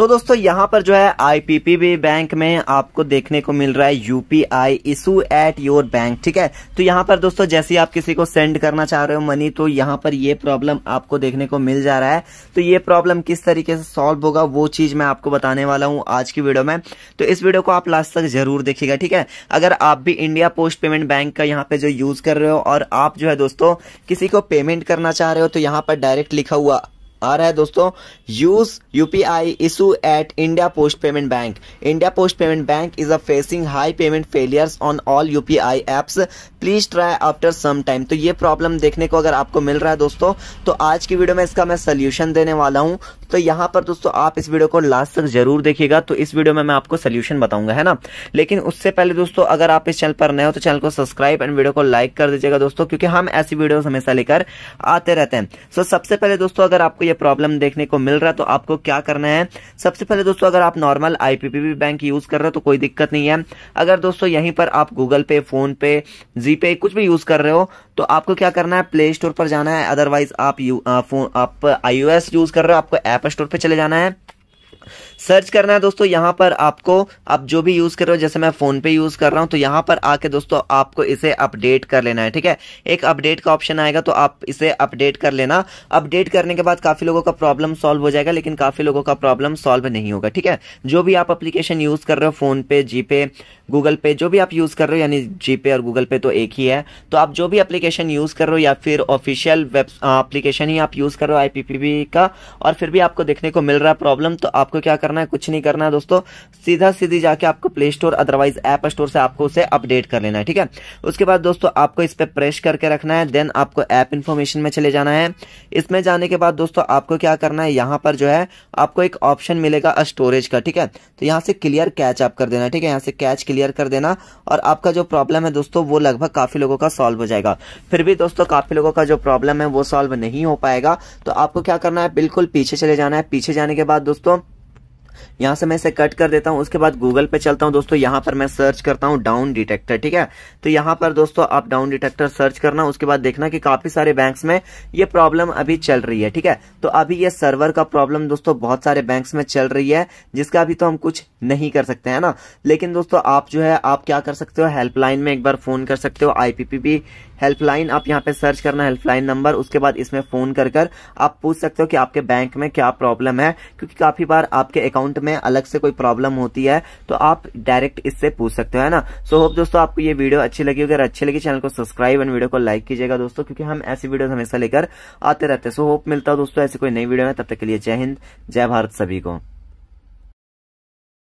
तो दोस्तों यहाँ पर जो है आईपीपीबी बैंक में आपको देखने को मिल रहा है UPI issue at your bank ठीक है तो यहाँ पर दोस्तों जैसे आप किसी को सेंड करना चाह रहे हो मनी तो यहाँ पर ये प्रॉब्लम आपको देखने को मिल जा रहा है तो ये प्रॉब्लम किस तरीके से सॉल्व होगा वो चीज मैं आपको बताने वाला हूँ आज की वीडियो में तो इस वीडियो को आप लास्ट तक जरूर देखिएगा ठीक है अगर आप भी इंडिया पोस्ट पेमेंट बैंक का यहाँ पे जो यूज कर रहे हो और आप जो है दोस्तों किसी को पेमेंट करना चाह रहे हो तो यहाँ पर डायरेक्ट लिखा हुआ आ रहा है दोस्तों use U P I issue at India Post Payment Bank India Post Payment Bank is a facing high payment failures on all U P I apps please try after some time तो ये problem देखने को अगर आपको मिल रहा है दोस्तों तो आज की वीडियो में इसका मैं सोल्यूशन देने वाला हूँ तो यहाँ पर दोस्तों आप इस वीडियो को लास्ट तक जरूर देखिएगा तो इस वीडियो में मैं आपको सोल्यूशन बताऊंगा है ना लेकिन उससे पहले दोस्तों अगर आप इस चैनल पर नए हो तो चैनल को सब्सक्राइब एंड वीडियो को लाइक कर दीजिएगा दोस्तों क्योंकि हम ऐसी वीडियो हमेशा लेकर आते रहते हैं सो सबसे पहले दोस्तों अगर आपको ये प्रॉब्लम देखने को मिल रहा है तो आपको क्या करना है सबसे पहले दोस्तों अगर आप नॉर्मल आईपीपीबी बैंक यूज कर रहे हो तो कोई दिक्कत नहीं है अगर दोस्तों यहीं पर आप गूगल पे फोन पे जी पे कुछ भी यूज कर रहे हो तो आपको क्या करना है प्ले स्टोर पर जाना है अदरवाइज आप आईओ एस यूज कर रहे हो आपको एप स्टोर पर चले जाना है सर्च करना है दोस्तों यहाँ पर आपको आप जो भी यूज़ कर रहे हो जैसे मैं फ़ोन पे यूज़ कर रहा हूँ तो यहाँ पर आके दोस्तों आपको इसे अपडेट कर लेना है ठीक है एक अपडेट का ऑप्शन आएगा तो आप इसे अपडेट कर लेना अपडेट करने के बाद काफ़ी लोगों का प्रॉब्लम सॉल्व हो जाएगा लेकिन काफ़ी लोगों का प्रॉब्लम सॉल्व नहीं होगा ठीक है जो भी आप अप्लीकेशन यूज़ कर रहे हो फ़ोन पे जी पे गूगल पे जो भी आप यूज़ कर रहे हो यानी जी पे और गूगल पे तो एक ही है तो आप जो भी अप्लीकेशन यूज़ कर रहे हो या फिर ऑफिशियल वेब अप्लीकेशन ही आप यूज़ कर रहे हो आई का और फिर भी आपको देखने को मिल रहा है प्रॉब्लम तो आप आपको क्या करना है कुछ नहीं करना है दोस्तों सीधा सीधी जाके आपको Play Store otherwise App Store से आपको उसे अपडेट कर लेना है ठीक है उसके बाद दोस्तों आपको इस पर प्रेस करके रखना है देन आपको ऐप इन्फॉर्मेशन में चले जाना है इसमें जाने के बाद दोस्तों आपको क्या करना है यहाँ पर जो है आपको एक ऑप्शन मिलेगा स्टोरेज का ठीक है तो यहाँ से क्लियर कैच आप कर देना ठीक है यहाँ से कैच क्लियर कर देना और आपका जो प्रॉब्लम है दोस्तों वो लगभग काफी लोगों का सॉल्व हो जाएगा फिर भी दोस्तों काफी लोगों का जो प्रॉब्लम है वो सॉल्व नहीं हो पाएगा तो आपको क्या करना है बिल्कुल पीछे चले जाना है पीछे जाने के बाद दोस्तों यहां से मैं इसे कट कर देता हूँ उसके बाद गूगल पे चलता हूँ दोस्तों यहाँ पर मैं सर्च करता हूँ डाउन डिटेक्टर ठीक है तो यहाँ पर दोस्तों आप डाउन डिटेक्टर सर्च करना उसके बाद देखना कि काफी सारे बैंक में ये प्रॉब्लम अभी चल रही है ठीक है तो अभी ये सर्वर का प्रॉब्लम दोस्तों बहुत सारे बैंक में चल रही है जिसका अभी तो हम कुछ नहीं कर सकते है ना लेकिन दोस्तों आप जो है आप क्या कर सकते हो हेल्पलाइन में एक बार फोन कर सकते हो आईपीपीबी हेल्पलाइन आप यहाँ पे सर्च करना हेल्पलाइन नंबर उसके बाद इसमें फोन कर कर आप पूछ सकते हो कि आपके बैंक में क्या प्रॉब्लम है क्योंकि काफी बार आपके अकाउंट अकाउंट में अलग से कोई प्रॉब्लम होती है तो आप डायरेक्ट इससे पूछ सकते हो है ना सो so, होप दोस्तों आपको ये वीडियो अच्छी लगी अगर अच्छी लगी चैनल को सब्सक्राइब एंड वीडियो को लाइक कीजिएगा दोस्तों क्योंकि हम ऐसी वीडियो हमेशा लेकर आते रहते हैं सो होप मिलता है दोस्तों ऐसी कोई नई वीडियो में तब तक के लिए जय हिंद जय भारत सभी को